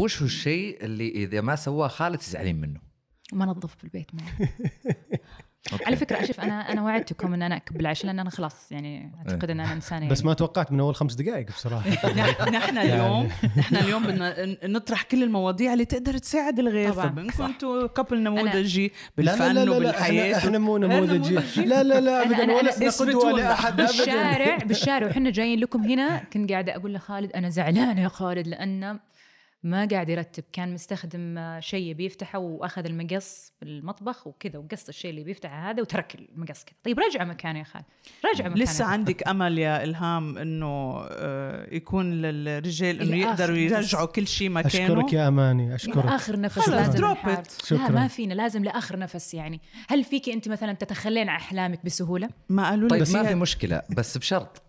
وش هو الشيء اللي اذا ما سواه خالد تزعلين منه؟ ما نظف بالبيت معي على فكره اشوف انا انا وعدتكم ان انا اكب العشاء لان انا خلاص يعني اعتقد ان انا إيه. انسانه بس ما يعني. توقعت من اول خمس دقائق بصراحه نحن يعني اليوم نحن اليوم بدنا نطرح كل المواضيع اللي تقدر تساعد الغير طبعا بنكون انتم كابل نموذجي بالفن وبالحياه احنا مو نموذجي لا لا لا ابدا ولا قدوه ولا احد بالشارع بالشارع وحنا جايين لكم هنا كنت قاعده اقول لخالد انا زعلانه يا خالد لانه ما قاعد يرتب كان مستخدم شيء بيفتحه واخذ المقص بالمطبخ وكذا وقص الشيء اللي بيفتحه هذا وترك المقص كذا طيب رجع مكانه يا خال رجع مكانه لسه عندك امل يا الهام انه آه، يكون للرجال انه يقدروا يرجعوا كل شيء مكانه اشكرك يا اماني اشكرك اخر نفس لازم شكرا. شكرا. لا ما فينا لازم لاخر نفس يعني هل فيكي انت مثلا تتخلين عن احلامك بسهوله ما قالوا لي طيب ما في مشكله بس بشرط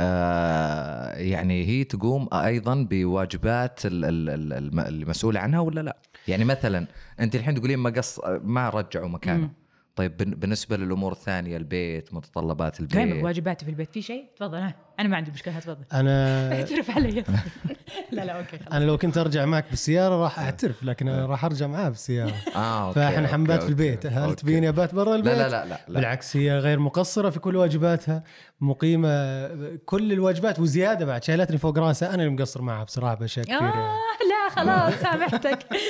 آه يعني هي تقوم ايضا بواجبات المسؤوله عنها ولا لا؟ يعني مثلا انت الحين تقولين ما قص ما رجعوا مكانه طيب بالنسبه للامور الثانيه البيت متطلبات البيت دائما واجباتي في البيت في شيء تفضل انا ما عندي مشكله تفضل انا اعترف علي لا لا اوكي خلاص. انا لو كنت ارجع معك بالسياره راح آه. اعترف لكن انا آه. راح ارجع معاه بالسياره اه اوكي فاحنا حنبات في البيت هل تبيني ابات برا البيت؟ لا, لا لا لا لا بالعكس هي غير مقصره في كل واجباتها مقيمه كل الواجبات وزياده بعد شايلتني فوق راسها انا اللي مقصر معها بصراحه بشكل يعني. آه لا خلاص سامحتك